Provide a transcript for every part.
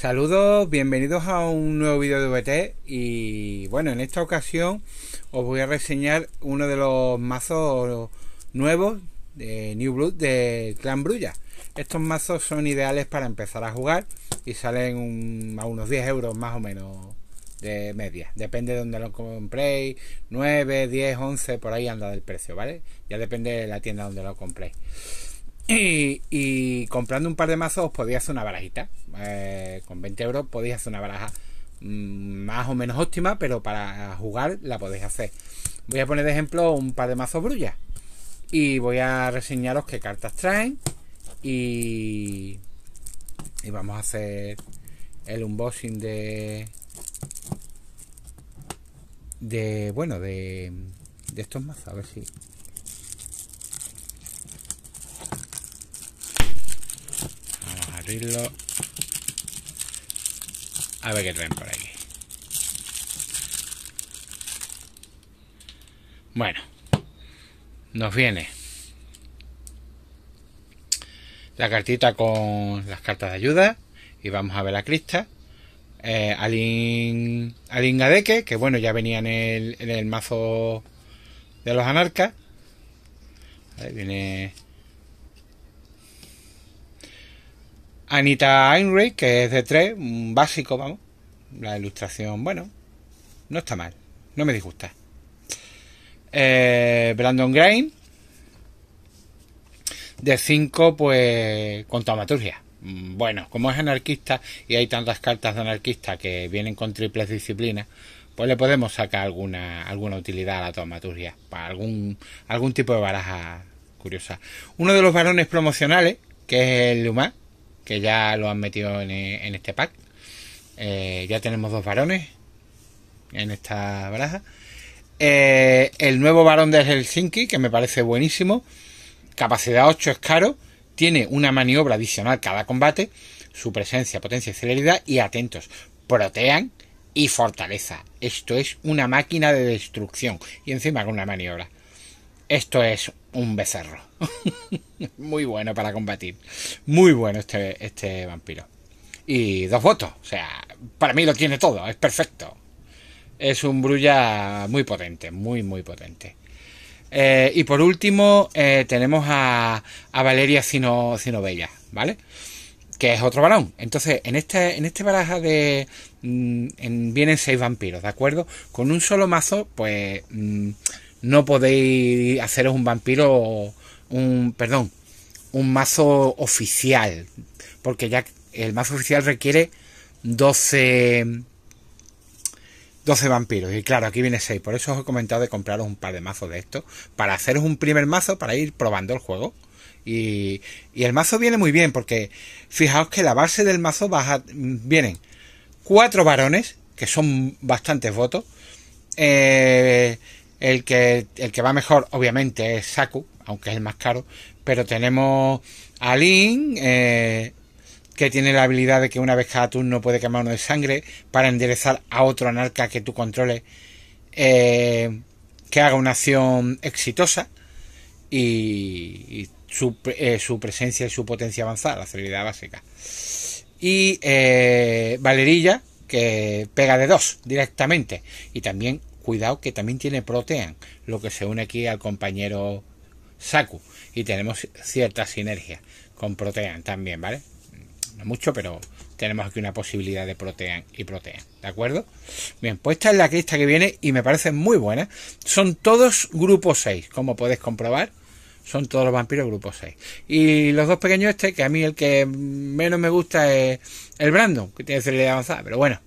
Saludos, bienvenidos a un nuevo vídeo de VT y bueno, en esta ocasión os voy a reseñar uno de los mazos nuevos de New Blood de Clan Brulla. Estos mazos son ideales para empezar a jugar y salen a unos 10 euros más o menos de media. Depende de donde lo compréis, 9, 10, 11, por ahí anda el precio, ¿vale? Ya depende de la tienda donde lo compréis. Y, comprando un par de mazos podéis hacer una barajita. Eh, con 20 euros podéis hacer una baraja mm, más o menos óptima, pero para jugar la podéis hacer. Voy a poner de ejemplo un par de mazos brulla Y voy a reseñaros qué cartas traen. Y, y vamos a hacer el unboxing de... De... Bueno, de... De estos mazos. A ver si... A ver qué traen por aquí. Bueno, nos viene la cartita con las cartas de ayuda y vamos a ver la crista. Eh, Alin, que bueno, ya venía en el, en el mazo de los anarcas. Ahí viene Anita Heinrich que es de 3, un básico, vamos. La ilustración, bueno, no está mal, no me disgusta. Eh, Brandon Grain, de 5, pues, con taumaturgia. Mm, bueno, como es anarquista y hay tantas cartas de anarquista que vienen con triples disciplinas, pues le podemos sacar alguna, alguna utilidad a la taumaturgia, para algún, algún tipo de baraja curiosa. Uno de los varones promocionales, que es el Lumá, que ya lo han metido en, este pack. Eh, ya tenemos dos varones en esta baraja. Eh, el nuevo varón de Helsinki, que me parece buenísimo. Capacidad 8 es caro. Tiene una maniobra adicional cada combate. Su presencia, potencia y celeridad. Y atentos, protean y fortaleza. Esto es una máquina de destrucción. Y encima con una maniobra. Esto es un becerro. muy bueno para combatir. Muy bueno este, este vampiro. Y dos votos. O sea, para mí lo tiene todo. Es perfecto. Es un Brulla muy potente. Muy, muy potente. Eh, y por último, eh, tenemos a, a Valeria Cino, Bella ¿vale? Que es otro varón. Entonces, en este, en este baraja de. Mm, vienen seis vampiros, ¿de acuerdo? Con un solo mazo, pues. Mm, no podéis haceros un vampiro, un, perdón, un mazo oficial, porque ya el mazo oficial requiere 12, 12 vampiros. Y claro, aquí viene 6. Por eso os he comentado de compraros un par de mazos de estos. Para haceros un primer mazo, para ir probando el juego. Y, y el mazo viene muy bien, porque fijaos que la base del mazo baja, vienen cuatro varones, que son bastantes votos. Eh, el que, el que va mejor, obviamente, es Saku, aunque es el más caro. Pero tenemos a Lin, eh, que tiene la habilidad de que una vez cada turno puede quemar uno de sangre para enderezar a otro anarca que tú controles eh, que haga una acción exitosa. Y, su, eh, su, presencia y su potencia avanzada, la celeridad básica. Y Valerilla, que pega de dos directamente. Y también cuidado que también tiene protean, lo que se une aquí al compañero Saku. Y tenemos cierta sinergia con protean también, ¿vale? No mucho, pero tenemos aquí una posibilidad de protean y protean, ¿de acuerdo? Bien, pues esta es la crista que viene y me parece muy buena. Son todos grupo 6, como podéis comprobar. Son todos los vampiros grupo 6. Y los dos pequeños este, que a mí el que menos me gusta es el Brandon, que tiene celeridad avanzada, pero bueno.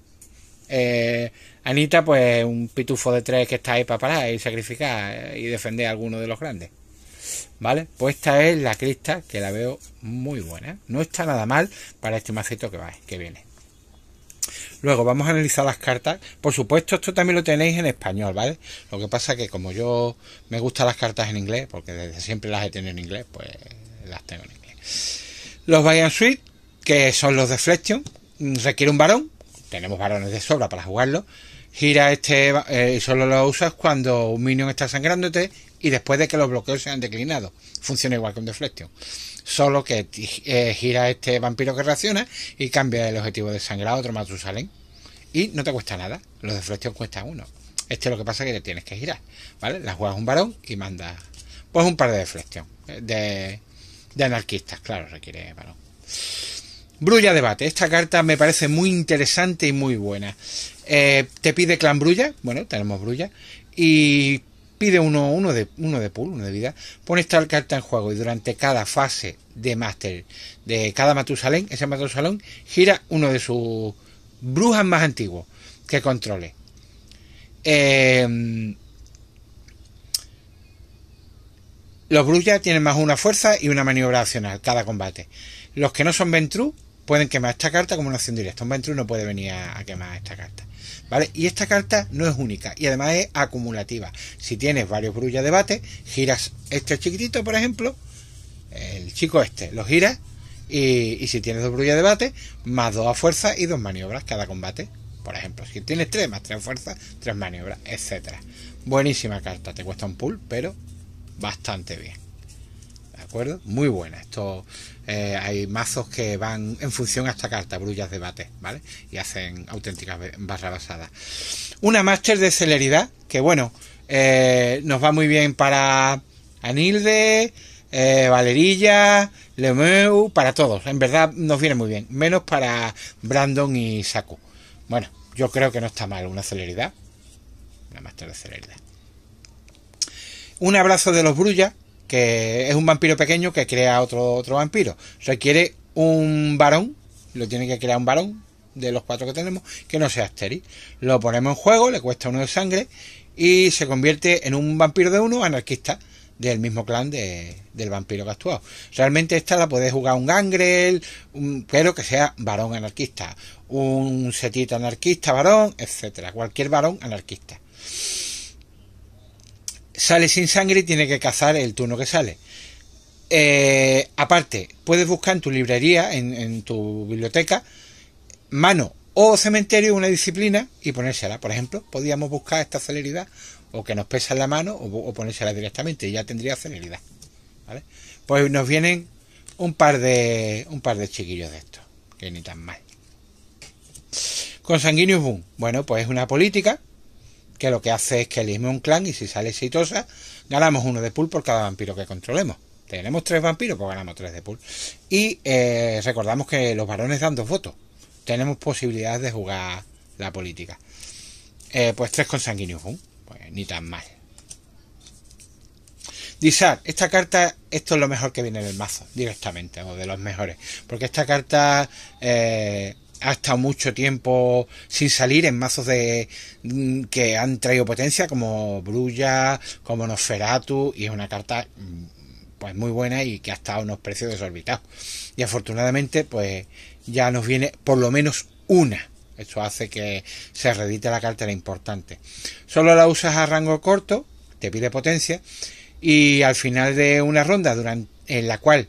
Eh, Anita, pues un pitufo de tres que está ahí para parar y sacrificar eh, y defender a alguno de los grandes. ¿Vale? Pues esta es la crista que la veo muy buena. No está nada mal para este macito que, va, que viene. Luego vamos a analizar las cartas. Por supuesto, esto también lo tenéis en español, ¿vale? Lo que pasa que como yo me gustan las cartas en inglés, porque desde siempre las he tenido en inglés, pues las tengo en inglés. Los Bayern Suite, que son los de Flexion, requiere un varón. Tenemos varones de sobra para jugarlo gira este eh, solo lo usas cuando un minion está sangrándote y después de que los bloqueos se han declinado. Funciona igual que un deflection. Solo que eh, gira este vampiro que reacciona y cambia el objetivo de sangrado a otro salen. Y no te cuesta nada. Los deflection cuesta uno. Este lo que pasa que te tienes que girar. ¿Vale? La juegas un varón y mandas pues un par de deflexión. Eh, de, de anarquistas, claro, requiere varón. Brulla Debate. Esta carta me parece muy interesante y muy buena. Eh, te pide clan Brulla. Bueno, tenemos Brulla. Y pide uno, uno, de, uno de pool, uno de vida. pone esta carta en juego y durante cada fase de máster de cada Matusalén, ese Matusalén gira uno de sus brujas más antiguos que controle. Eh, los brulla tienen más una fuerza y una maniobra accional cada combate. Los que no son Ventru pueden quemar esta carta como una acción directa. Un Ventru no puede venir a, quemar esta carta. ¿Vale? Y esta carta no es única y además es acumulativa. Si tienes varios Brulla de bate, giras este chiquitito, por ejemplo, el chico este, lo giras y, si tienes dos Brulla de bate, más dos a fuerza y dos maniobras cada combate. Por ejemplo, si tienes tres, más tres fuerza, tres maniobras, etcétera. Buenísima carta, te cuesta un pull, pero bastante bien. Muy buena. Esto eh, hay mazos que van en función a esta carta, brullas de bate, ¿vale? Y hacen auténticas barra basadas. Una máster de celeridad, que bueno, eh, nos va muy bien para Anilde, eh, Valerilla, Lemeu, para todos. En verdad nos viene muy bien, menos para Brandon y Saku. Bueno, yo creo que no está mal una celeridad. Una máster de celeridad. Un abrazo de los Brullas, que es un vampiro pequeño que crea otro, otro vampiro. Requiere un varón, lo tiene que crear un varón de los cuatro que tenemos, que no sea estéril. Lo ponemos en juego, le cuesta uno de sangre y se convierte en un vampiro de uno anarquista del mismo clan de, del vampiro que ha actuado. Realmente esta la puede jugar un gangrel, un, pero que sea varón anarquista, un setita anarquista, varón, etcétera, cualquier varón anarquista sale sin sangre y tiene que cazar el turno que sale. Eh, aparte, puedes buscar en tu librería, en, tu biblioteca, mano o cementerio, una disciplina y ponérsela. Por ejemplo, podríamos buscar esta celeridad o que nos pesa en la mano o, ponérsela directamente y ya tendría celeridad. ¿vale? Pues nos vienen un par de un par de chiquillos de estos, que ni tan mal. Con sanguíneos Boom. Bueno, pues es una política que lo que hace es que elimine un clan y si sale exitosa, ganamos uno de pool por cada vampiro que controlemos. Tenemos tres vampiros, pues ganamos tres de pool. Y eh, recordamos que los varones dan dos votos. Tenemos posibilidades de jugar la política. Eh, pues tres con sanguíneo. pues ni tan mal. Dizar, esta carta, esto es lo mejor que viene en el mazo, directamente, o de los mejores. Porque esta carta eh, ha estado mucho tiempo sin salir en mazos de mm, que han traído potencia como Brulla, como Nosferatu y es una carta mm, pues muy buena y que ha estado a unos precios desorbitados. Y afortunadamente pues ya nos viene por lo menos una. eso hace que se reedite la carta la importante. Solo la usas a rango corto, te pide potencia y al final de una ronda durante, en la cual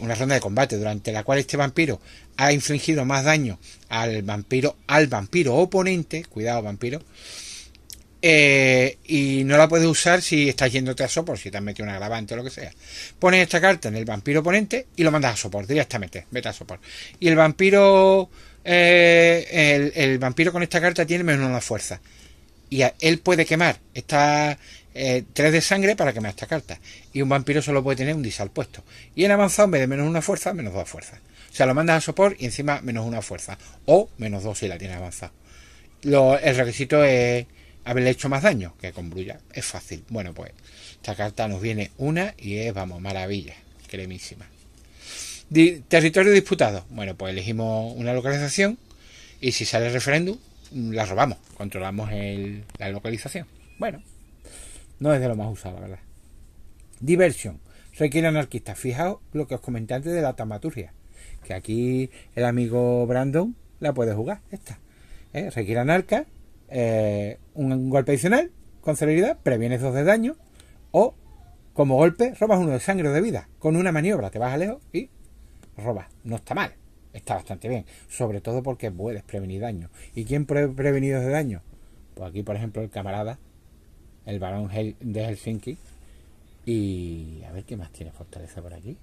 una ronda de combate durante la cual este vampiro ha infligido más daño al vampiro al vampiro oponente cuidado vampiro eh, y no la puedes usar si estás yéndote a sopor, si te has metido un agravante o lo que sea. Pones esta carta en el vampiro oponente y lo mandas a sopor directamente. Vete a sopor. Y el vampiro. Eh, el, vampiro con esta carta tiene menos una fuerza. Y él puede quemar esta, eh, tres de sangre para que esta carta. Y un vampiro solo puede tener un disal puesto. Y en avanzado, en vez de menos una fuerza, menos dos fuerzas. O sea, lo mandas a sopor y encima menos una fuerza. O menos dos si la tienes avanzado el requisito es haberle hecho más daño, que con Brulla es fácil. Bueno, pues esta carta nos viene una y es, vamos, maravilla. Cremísima. territorio disputado. Bueno, pues elegimos una localización y si sale referéndum, la robamos. Controlamos la localización. Bueno, no es de lo más usado, la verdad. Diversión. Requiere anarquista. Fijaos lo que os comenté antes de la tamaturgia. Que aquí el amigo Brandon la puede jugar. Esta. ¿Eh? Requiere anarca. Eh, un golpe adicional. Con celeridad. Previene dos de daño. O como golpe robas uno de sangre o de vida. Con una maniobra te vas a lejos y robas. No está mal. Está bastante bien. Sobre todo porque puedes prevenir daño. ¿Y quién puede prevenir de daño? Pues aquí, por ejemplo, el camarada el Barón de Helsinki. Y a ver qué más tiene Fortaleza por aquí.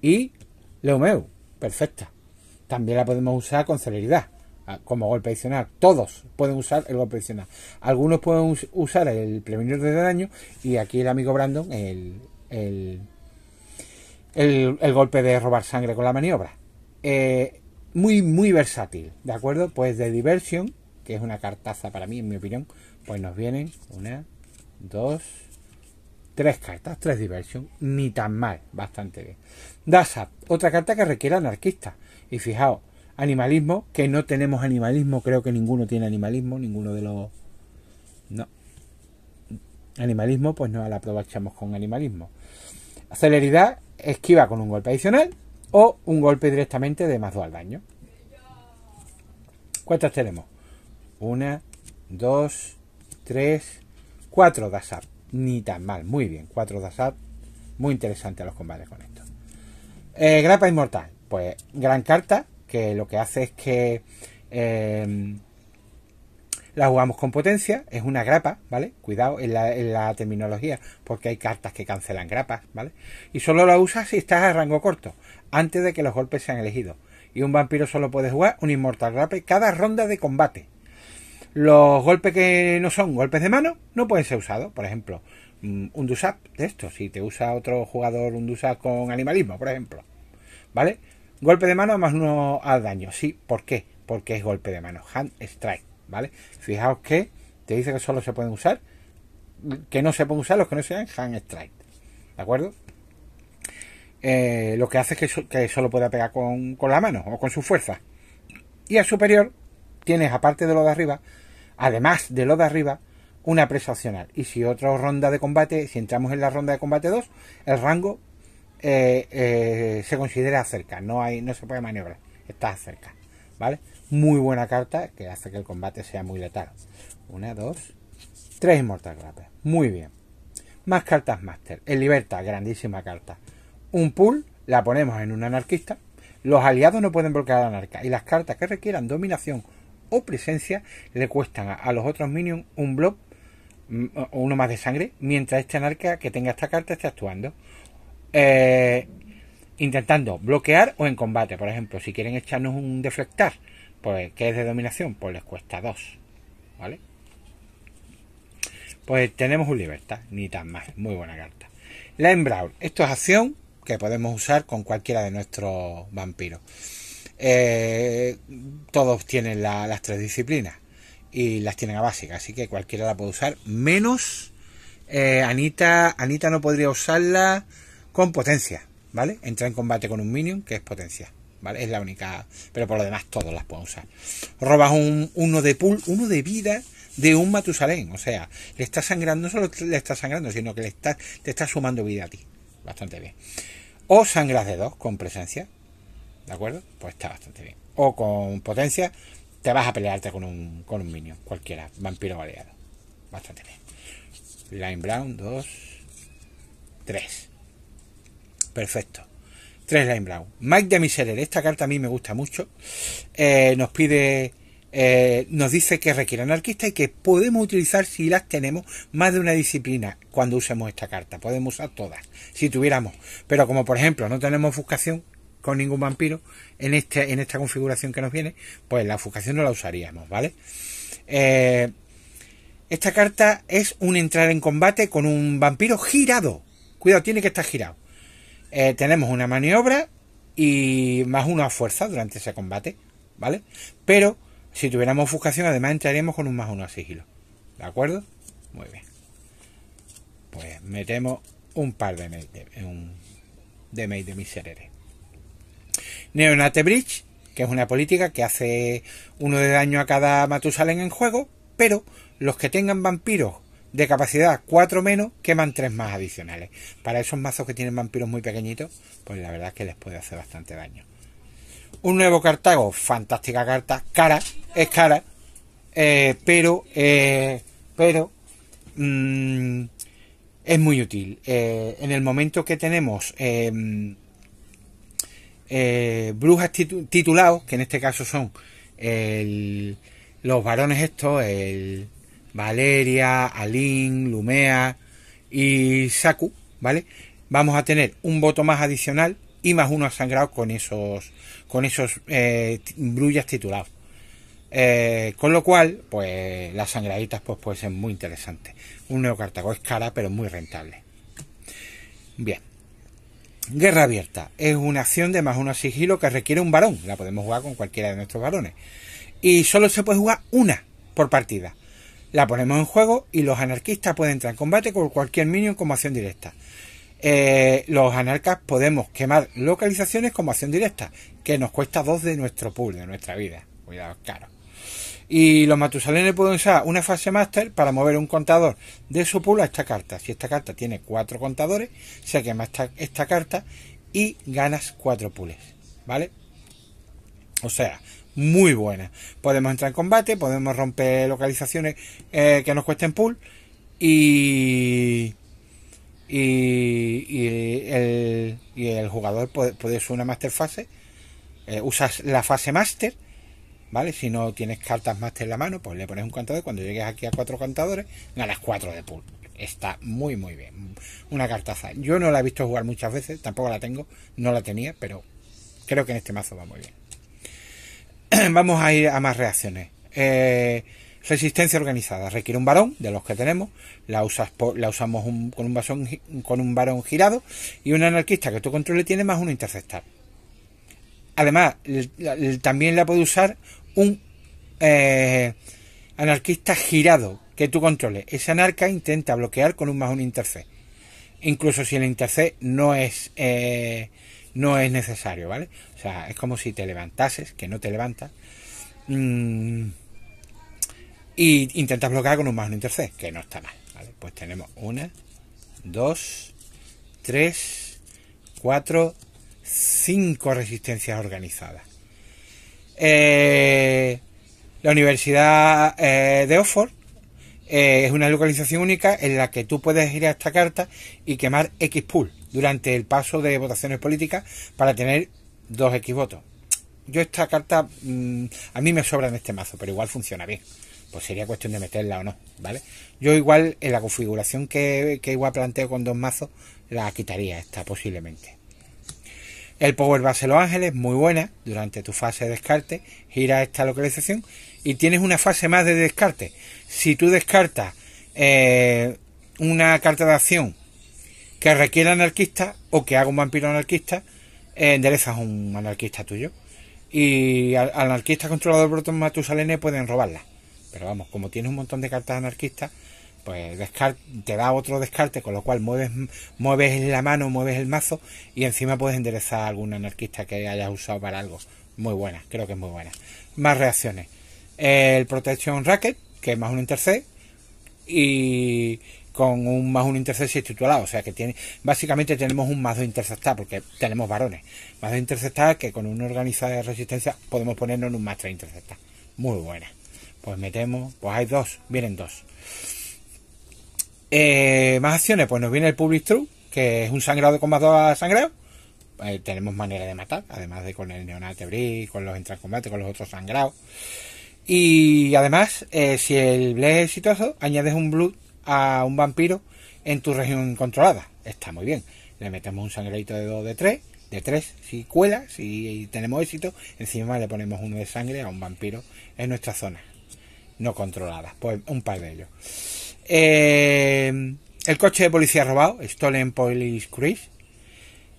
Y Leomeu, perfecta. También la podemos usar con celeridad, como golpe adicional. Todos pueden usar el golpe adicional. Algunos pueden usar el prevenir de daño y aquí el amigo Brandon, el, el, golpe de robar sangre con la maniobra. Eh, muy, muy versátil, ¿de acuerdo? Pues de diversión que es una cartaza para mí, en mi opinión, pues nos vienen una, dos, tres cartas, tres diversión. ni tan mal, bastante bien. Dasa, otra carta que requiere anarquista. Y fijaos, animalismo, que no tenemos animalismo, creo que ninguno tiene animalismo, ninguno de los... No. Animalismo, pues no la aprovechamos con animalismo. Celeridad, esquiva con un golpe adicional o un golpe directamente de más dos al daño. ¿Cuántas tenemos? Una, dos, tres, cuatro DASAP. Ni tan mal, muy bien. Cuatro DASAP. Muy interesante los combates con esto. Eh, grapa Inmortal. Pues gran carta que lo que hace es que em, la jugamos con potencia. Es una grapa, ¿vale? Cuidado en la, en la terminología porque hay cartas que cancelan grapas, ¿vale? Y solo la usas si estás a rango corto, antes de que los golpes sean elegidos. Y un vampiro solo puede jugar un Inmortal Grape cada ronda de combate. Los golpes que no son golpes de mano no pueden ser usados. Por ejemplo, mm, un DUSAP de esto, si te usa otro jugador un DUSAP con animalismo, por ejemplo. ¿Vale? Golpe de mano más uno al daño. Sí, ¿por qué? Porque es golpe de mano. Hand strike, ¿vale? Fijaos que te dice que solo se pueden usar, que no se pueden usar los que no sean hand strike. ¿De acuerdo? Eh, lo que hace es que, solo pueda pegar con, con la mano o con su fuerza. Y al superior tienes, aparte de lo de arriba, además de lo de arriba, una presa opcional. Y si otra ronda de combate, si entramos en la ronda de combate 2, el rango eh, eh, se considera cerca, no, hay, no se puede maniobrar, está cerca. ¿Vale? Muy buena carta que hace que el combate sea muy letal. Una, dos, tres Immortal Grapes. Muy bien. Más cartas máster. El libertad, grandísima carta. Un pool, la ponemos en un anarquista. Los aliados no pueden bloquear al anarca. Y las cartas que requieran dominación o presencia le cuestan a, los otros minions un blob mm, o uno más de sangre, mientras este anarca que tenga esta carta esté actuando. Eh, intentando bloquear o en combate, por ejemplo, si quieren echarnos un deflectar, pues que es de dominación, pues les cuesta dos ¿vale? Pues tenemos un libertad, ni tan mal, muy buena carta. La Embraul, esto es acción que podemos usar con cualquiera de nuestros vampiros. Eh, todos tienen las tres disciplinas y las tienen a básica, así que cualquiera la puede usar, menos eh, Anita, Anita no podría usarla con potencia, ¿vale? Entra en combate con un minion que es potencia. ¿Vale? Es la única, pero por lo demás todos las pueden usar. Robas un, uno de pool, uno de vida de un Matusalén, o sea, le está sangrando, no solo le está sangrando, sino que le te está sumando vida a ti. Bastante bien. O sangras de dos con presencia, ¿de acuerdo? Pues está bastante bien. O con potencia te vas a pelearte con un, con un minion, cualquiera, vampiro baleado. Bastante bien. Line Brown, 2, 3. Perfecto. 3 Line Brown. Mike de Miserere, esta carta a mí me gusta mucho. Eh, nos pide eh, nos dice que requiere anarquista y que podemos utilizar si las tenemos más de una disciplina cuando usemos esta carta. Podemos usar todas, si tuviéramos. Pero como por ejemplo no tenemos buscación con ningún vampiro en, este, en esta configuración que nos viene, pues la ofuscación no la usaríamos, ¿vale? Eh, esta carta es un entrar en combate con un vampiro girado. Cuidado, tiene que estar girado. Eh, tenemos una maniobra y más uno a fuerza durante ese combate, ¿vale? Pero si tuviéramos ofuscación, además entraríamos con un más uno a sigilo. ¿De acuerdo? Muy bien. Pues metemos un par de de, un, de, de Neonate Bridge, que es una política que hace uno de daño a cada Matusalén en juego, pero los que tengan vampiros de capacidad 4 menos queman 3 más adicionales. Para esos mazos que tienen vampiros muy pequeñitos, pues la verdad es que les puede hacer bastante daño. Un nuevo Cartago, fantástica carta, cara, es cara, eh, pero, eh, pero mm, es muy útil. Eh, en el momento que tenemos em, eh, brujas titulados, que en este caso son los varones estos, el Valeria, Alin, Lumea y Saku, ¿vale? Vamos a tener un voto más adicional y más uno sangrado con esos, con esos eh, titulados. Eh, con lo cual, pues las sangraditas pues, pueden ser muy interesantes. Un neocartago es cara, pero muy rentable. Bien. Guerra abierta. Es una acción de más uno sigilo que requiere un varón. La podemos jugar con cualquiera de nuestros varones. Y solo se puede jugar una por partida. La ponemos en juego y los anarquistas pueden entrar en combate con cualquier minion como acción directa. Eh, los anarcas podemos quemar localizaciones como acción directa, que nos cuesta dos de nuestro pool, de nuestra vida. Cuidado, caro. Y los matusalenes pueden usar una fase master para mover un contador de su pool a esta carta. Si esta carta tiene cuatro contadores, se quema esta, esta carta y ganas cuatro pools. ¿Vale? O sea, muy buena. Podemos entrar en combate, podemos romper localizaciones eh, que nos cuesten pool. Y. Y, el, y el jugador puede, usar una master fase. Eh, usas la fase master ¿vale? Si no tienes cartas más en la mano, pues le pones un cantador cuando llegues aquí a cuatro cantadores, ganas cuatro de pool. Está muy, muy bien. Una cartaza. Yo no la he visto jugar muchas veces, tampoco la tengo, no la tenía, pero creo que en este mazo va muy bien. Vamos a ir a más reacciones. Eh, resistencia organizada. Requiere un varón, de los que tenemos. La, usas la usamos con, un con un varón girado. Y un anarquista que tu controle tiene más uno interceptar. Además, también la puede usar un eh, anarquista girado que tú controles. Ese anarca intenta bloquear con un más un interfaz. Incluso si el interce no es eh, no es necesario, ¿vale? O sea, es como si te levantases, que no te levantas, mm, y intentas bloquear con un más un interfaz, que no está mal, Pues tenemos una, dos, tres, cuatro, cinco resistencias organizadas. Eh, la Universidad eh, de Oxford. Eh, es una localización única en la que tú puedes ir a esta carta y quemar X pool durante el paso de votaciones políticas para tener dos X votos. Yo esta carta mm, a mí me sobra en este mazo, pero igual funciona bien. Pues sería cuestión de meterla o no, ¿vale? Yo igual en la configuración que, que igual planteo con dos mazos la quitaría esta posiblemente. El Power Base Los Ángeles, muy buena durante tu fase de descarte, gira esta localización y tienes una fase más de descarte. Si tú descartas eh, una carta de acción que requiera anarquista o que haga un vampiro anarquista, eh, enderezas un anarquista tuyo. Y anarquista controlador por Matusalene pueden robarla. Pero vamos, como tienes un montón de cartas anarquistas, pues te da otro descarte, con lo cual mueves, mueves la mano, mueves el mazo y encima puedes enderezar a algún anarquista que hayas usado para algo. Muy buena, creo que es muy buena. Más reacciones. El Protection Racket, que es más un intercept, y con un más un intercept si es O sea que tiene, básicamente tenemos un más de interceptar, porque tenemos varones. Más de interceptar que con un organizador de resistencia podemos ponernos en un más tres interceptar. Muy buena. Pues metemos, pues hay dos, vienen dos. Eh, más acciones, pues nos viene el Public True, que es un sangrado de combate a sangrado. Eh, tenemos manera de matar, además de con el Neonate con los entran combate, con los otros sangrados. Y además, eh, si el Blade es exitoso, añades un Blood a un vampiro en tu región controlada. Está muy bien. Le metemos un sangradito de 2 de 3, de 3 si cuela, si tenemos éxito, encima le ponemos uno de sangre a un vampiro en nuestra zona no controlada. Pues un par de ellos. Eh, el coche de policía robado, Stolen Police Cruise,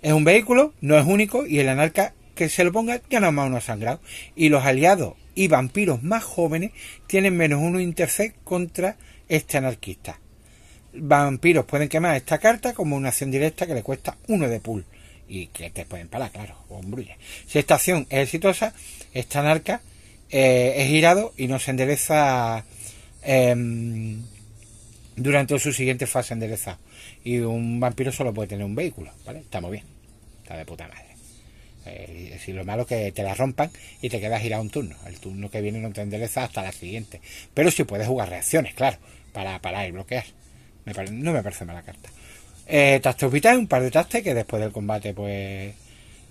es un vehículo, no es único y el anarca que se lo ponga ya no más uno sangrado. Y los aliados y vampiros más jóvenes tienen menos uno intercept contra este anarquista. Vampiros pueden quemar esta carta como una acción directa que le cuesta uno de pool y que te pueden parar, claro, hombre. Si esta acción es exitosa, esta anarca eh, es girado y no se endereza. Em, durante su siguiente fase enderezado Y un vampiro solo puede tener un vehículo, ¿vale? Estamos bien. Está de puta madre. Eh, si lo malo es que te la rompan y te quedas girado un turno. El turno que viene no te endereza hasta la siguiente. Pero si puedes jugar reacciones, claro, para parar y bloquear. no me parece mala carta. Eh, vital vitales, un par de tastes que después del combate, pues.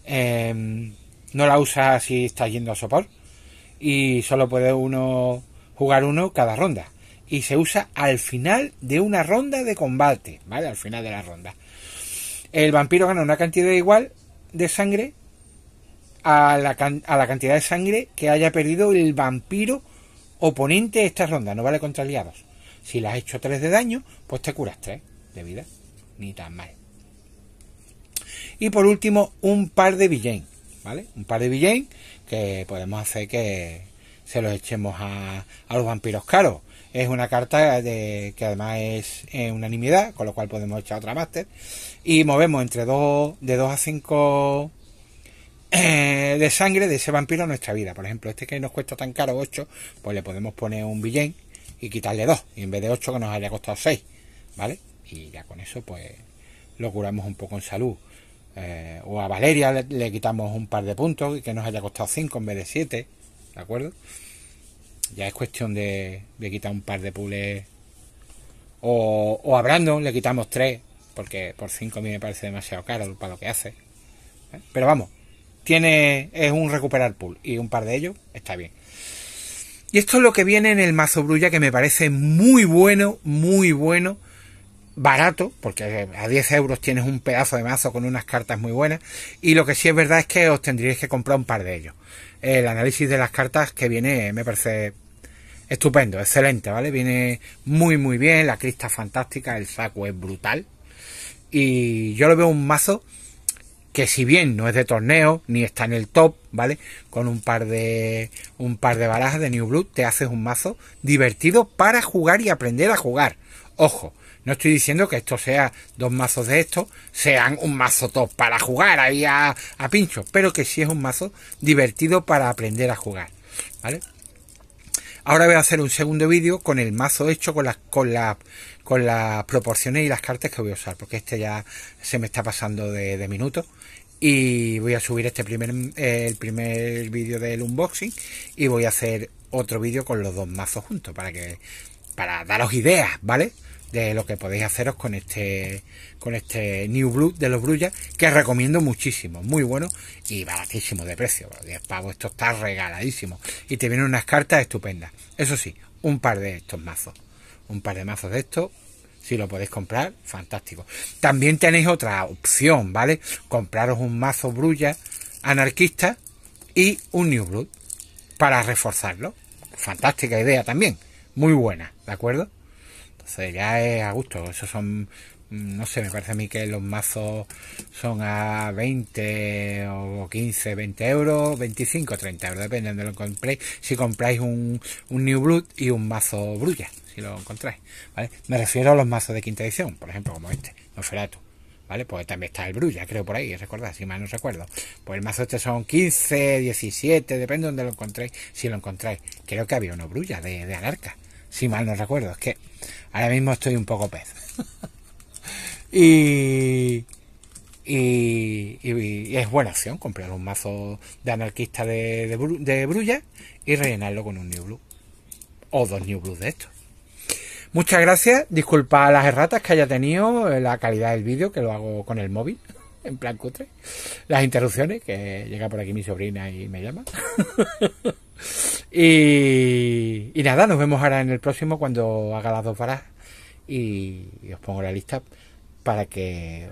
Em, no la usas si estás yendo a sopor. Y solo puede uno jugar uno cada ronda y se usa al final de una ronda de combate, ¿vale? Al final de la ronda. El vampiro gana una cantidad igual de sangre a la, a la cantidad de sangre que haya perdido el vampiro oponente de esta ronda, no vale contra aliados. Si le has hecho 3 de daño, pues te curas 3 de vida, ni tan mal. Y por último, un par de villain, ¿vale? Un par de villain que podemos hacer que se los echemos a los vampiros caros. Es una carta de, que además es unanimidad, con lo cual podemos echar otra máster. Y movemos entre dos, de 2 a 5 eh, de sangre de ese vampiro a nuestra vida. Por ejemplo, este que nos cuesta tan caro 8, pues le podemos poner un billén y quitarle 2. Y en vez de 8 que nos haya costado 6. ¿Vale? Y ya con eso, pues lo curamos un poco en salud. Eh, o a Valeria le, quitamos un par de puntos que nos haya costado 5 en vez de 7. ¿De acuerdo? ya es cuestión de, quitar un par de pules. O, o, a Brandon le quitamos tres, porque por cinco a me parece demasiado caro para lo que hace. ¿Eh? Pero vamos, tiene es un recuperar pool y un par de ellos está bien. Y esto es lo que viene en el mazo brulla que me parece muy bueno, muy bueno, barato, porque a 10 euros tienes un pedazo de mazo con unas cartas muy buenas. Y lo que sí es verdad es que os tendríais que comprar un par de ellos el análisis de las cartas que viene, me parece estupendo, excelente, ¿vale? Viene muy, muy bien, la crista fantástica, el saco es brutal. Y yo lo veo un mazo que si bien no es de torneo, ni está en el top, ¿vale? Con un par de un par de barajas de New Blood te haces un mazo divertido para jugar y aprender a jugar. Ojo, no estoy diciendo que esto sea dos mazos de estos, sean un mazo top para jugar ahí a, pincho, pero que sí es un mazo divertido para aprender a jugar. ¿Vale? Ahora voy a hacer un segundo vídeo con el mazo hecho con las con con las proporciones y las cartas que voy a usar, porque este ya se me está pasando de, minutos y voy a subir este primer el primer vídeo del unboxing y voy a hacer otro vídeo con los dos mazos juntos para que para daros ideas, ¿vale? de lo que podéis haceros con este con este New Blood de los Brulla que recomiendo muchísimo, muy bueno y baratísimo de precio, 10 pavos, esto está regaladísimo y te vienen unas cartas estupendas. Eso sí, un par de estos mazos, un par de mazos de estos si lo podéis comprar, fantástico. También tenéis otra opción, ¿vale? Compraros un mazo Brulla anarquista y un New Blood para reforzarlo. Fantástica idea también, muy buena, ¿de acuerdo? ya es a gusto. Esos son, mm, no sé, me parece a mí que los mazos son a 20 o 15, 20 euros, 25, 30 euros, depende de lo compréis. Si compráis un, un New Blood y un mazo Brulla, si lo encontráis. ¿vale? Me refiero a los mazos de quinta edición, por ejemplo, como este, Noferatu, ¿vale? Pues también está el Brulla, creo por ahí, recordad, si mal no recuerdo. Pues el mazo este son 15, 17, depende de donde lo encontréis, si lo encontráis. Creo que había uno Brulla de, de Anarca, si mal no recuerdo, es que Ahora mismo estoy un poco pez. y, es buena opción comprar un mazo de anarquista de, Brulla y rellenarlo con un New Blue. O dos New Blues de estos. Muchas gracias. Disculpa las erratas que haya tenido, eh, la calidad del vídeo, que lo hago con el móvil en plan cutre. Las interrupciones, que llega por aquí mi sobrina y me llama. y, nada, nos vemos ahora en el próximo cuando haga las dos varas y, os pongo la lista para que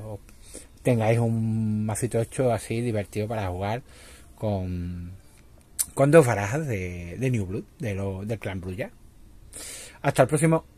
tengáis un macito hecho así divertido para jugar con, con dos barajas de, New Blood, de lo, del clan Brulla. Hasta el próximo.